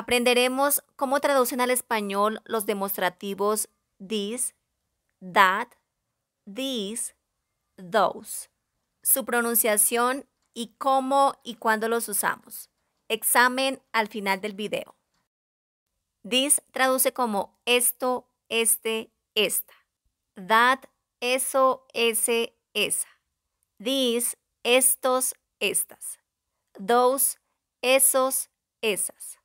Aprenderemos cómo traducen al español los demostrativos this, that, these, those, su pronunciación y cómo y cuándo los usamos. Examen al final del video. This traduce como esto, este, esta. That, eso, ese, esa. These, estos, estas. Those, esos, esas.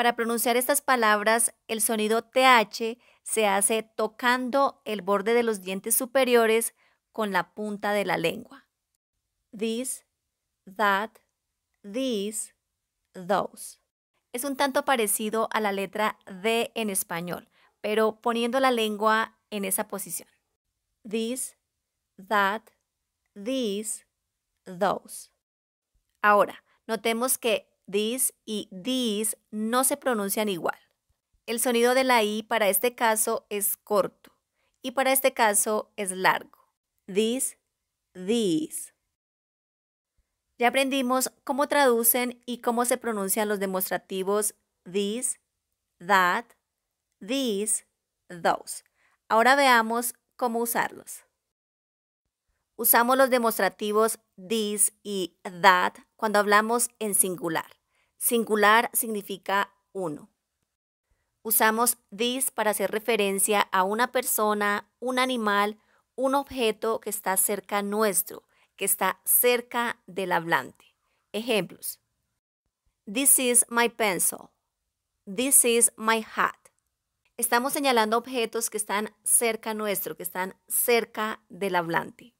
Para pronunciar estas palabras, el sonido TH se hace tocando el borde de los dientes superiores con la punta de la lengua. This, that, these, those. Es un tanto parecido a la letra D en español, pero poniendo la lengua en esa posición. This, that, these, those. Ahora, notemos que this y these no se pronuncian igual. El sonido de la i para este caso es corto y para este caso es largo. This, these. Ya aprendimos cómo traducen y cómo se pronuncian los demostrativos this, that, these, those. Ahora veamos cómo usarlos. Usamos los demostrativos this y that cuando hablamos en singular. Singular significa uno. Usamos this para hacer referencia a una persona, un animal, un objeto que está cerca nuestro, que está cerca del hablante. Ejemplos. This is my pencil. This is my hat. Estamos señalando objetos que están cerca nuestro, que están cerca del hablante.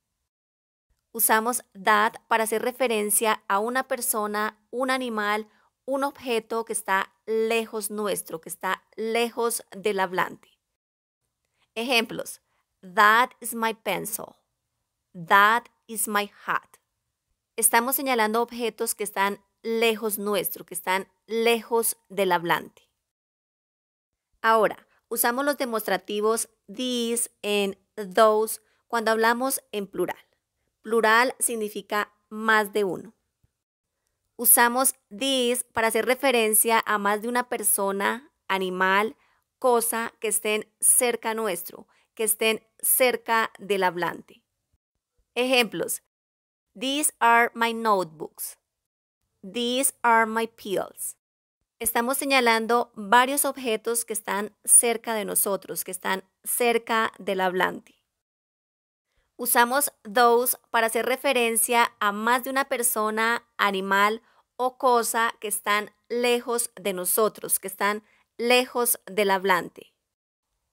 Usamos that para hacer referencia a una persona, un animal, un objeto que está lejos nuestro, que está lejos del hablante. Ejemplos. That is my pencil. That is my hat. Estamos señalando objetos que están lejos nuestro, que están lejos del hablante. Ahora, usamos los demostrativos these and those cuando hablamos en plural. Plural significa más de uno. Usamos this para hacer referencia a más de una persona, animal, cosa que estén cerca nuestro, que estén cerca del hablante. Ejemplos. These are my notebooks. These are my pills. Estamos señalando varios objetos que están cerca de nosotros, que están cerca del hablante. Usamos those para hacer referencia a más de una persona, animal o cosa que están lejos de nosotros, que están lejos del hablante.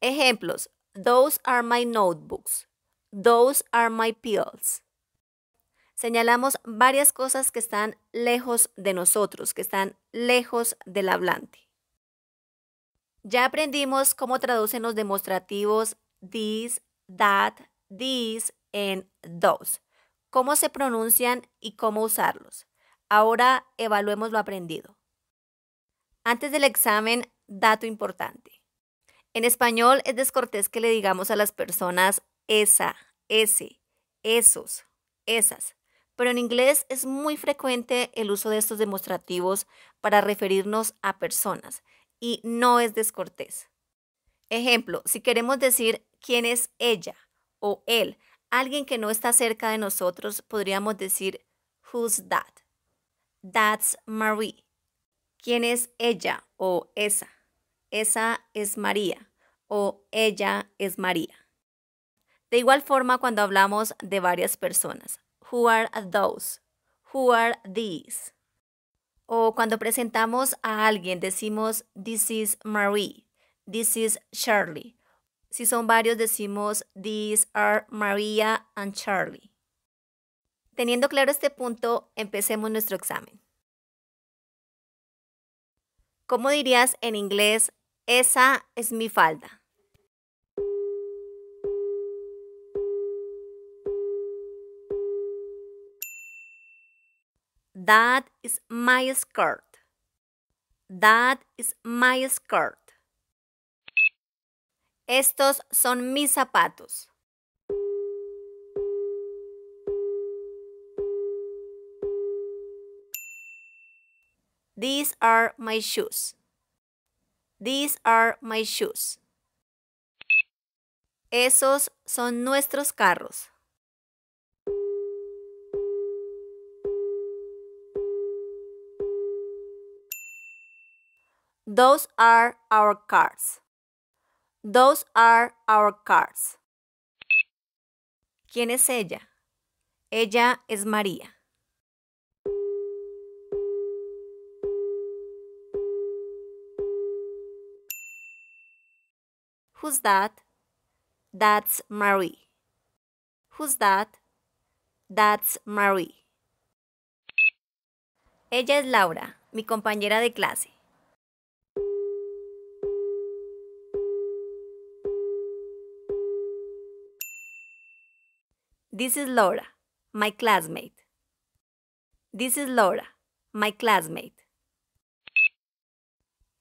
Ejemplos. Those are my notebooks. Those are my pills. Señalamos varias cosas que están lejos de nosotros, que están lejos del hablante. Ya aprendimos cómo traducen los demostrativos this, that, these en those, cómo se pronuncian y cómo usarlos. Ahora evaluemos lo aprendido. Antes del examen, dato importante. En español es descortés que le digamos a las personas esa, ese, esos, esas, pero en inglés es muy frecuente el uso de estos demostrativos para referirnos a personas y no es descortés. Ejemplo, si queremos decir quién es ella o él, alguien que no está cerca de nosotros, podríamos decir who's that. That's Marie. ¿Quién es ella o esa? Esa es María o ella es María. De igual forma cuando hablamos de varias personas. Who are those? Who are these? O cuando presentamos a alguien decimos This is Marie. This is Charlie. Si son varios decimos These are Maria and Charlie. Teniendo claro este punto, empecemos nuestro examen. ¿Cómo dirías en inglés, esa es mi falda? That is my skirt. That is my skirt. Estos son mis zapatos. These are my shoes. These are my shoes. Esos son nuestros carros. Those are our cars. Those are our cars. ¿Quién es ella? Ella es María. Who's that? That's Marie. Who's that? That's Marie. Ella es Laura, mi compañera de clase. This is Laura, my classmate. This is Laura, my classmate.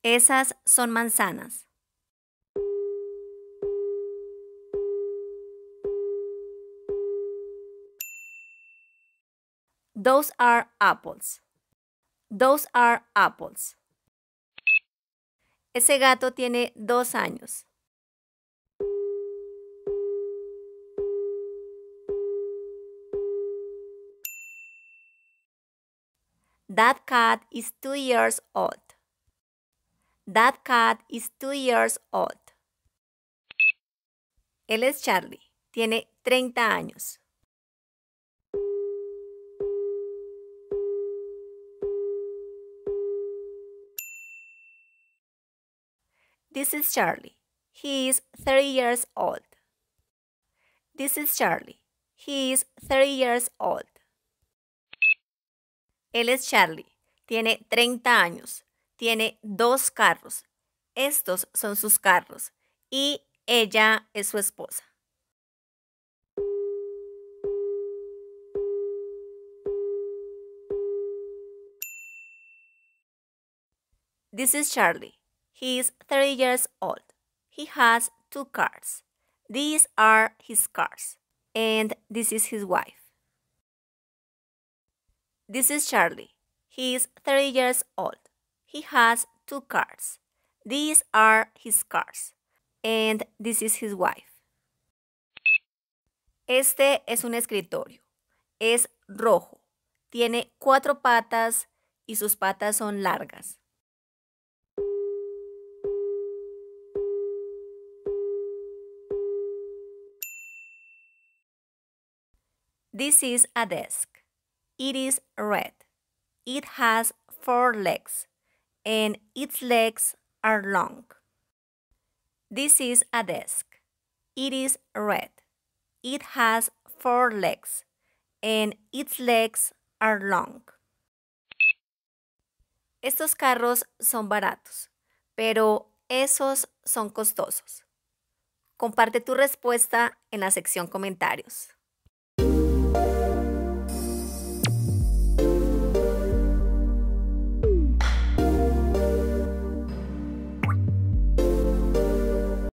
Esas son manzanas. Those are apples. Those are apples. Ese gato tiene dos años. That cat is two years old. That cat is two years old. Él es Charlie. Tiene 30 años. This is Charlie. He is 30 years old. This is Charlie. He is 30 years old. Él es Charlie. Tiene 30 años. Tiene dos carros. Estos son sus carros. Y ella es su esposa. This is Charlie. He is 30 years old. He has two cars. These are his cars. And this is his wife. This is Charlie. He is 30 years old. He has two cars. These are his cars. And this is his wife. Este es un escritorio. Es rojo. Tiene cuatro patas y sus patas son largas. This is a desk. It is red. It has four legs, and its legs are long. This is a desk. It is red. It has four legs, and its legs are long. Estos carros son baratos, pero esos son costosos. Comparte tu respuesta en la sección comentarios.